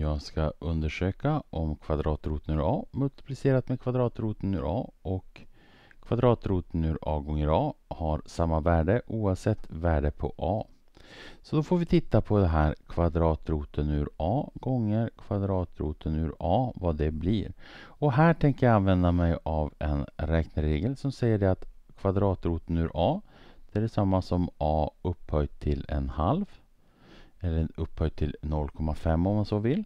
Jag ska undersöka om kvadratroten ur a multiplicerat med kvadratroten ur a och kvadratroten ur a gånger a har samma värde oavsett värde på a. Så då får vi titta på det här kvadratroten ur a gånger kvadratroten ur a, vad det blir. Och här tänker jag använda mig av en räkneregel som säger det att kvadratroten ur a det är detsamma som a upphöjt till en halv eller upphöjt till 0,5 om man så vill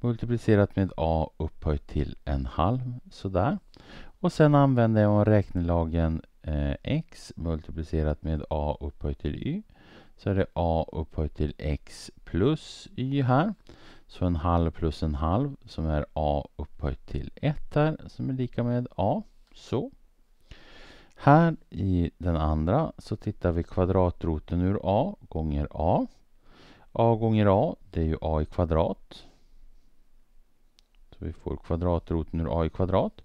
multiplicerat med a upphöjt till en halv, sådär. Och sen använder jag räknelagen eh, x multiplicerat med a upphöjt till y. Så är det a upphöjt till x plus y här. Så en halv plus en halv som är a upphöjt till 1 här som är lika med a. Så. Här i den andra så tittar vi kvadratroten ur a gånger a a gånger a, det är ju a i kvadrat. Så vi får kvadratroten ur a i kvadrat.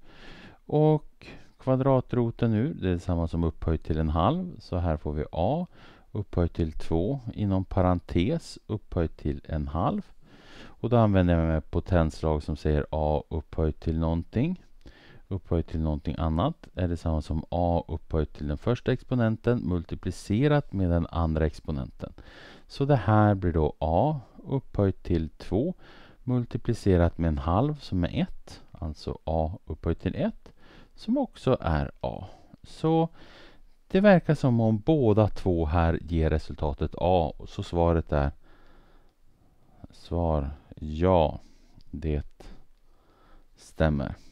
Och kvadratroten ur, det är samma som upphöjt till en halv. Så här får vi a upphöjt till 2 inom parentes upphöjt till en halv. Och då använder jag mig potenslag som säger a upphöjt till någonting upphöjt till någonting annat är detsamma som a upphöjt till den första exponenten multiplicerat med den andra exponenten. Så det här blir då a upphöjt till 2 multiplicerat med en halv som är 1, alltså a upphöjt till 1, som också är a. Så det verkar som om båda två här ger resultatet a, så svaret är svar ja, det stämmer.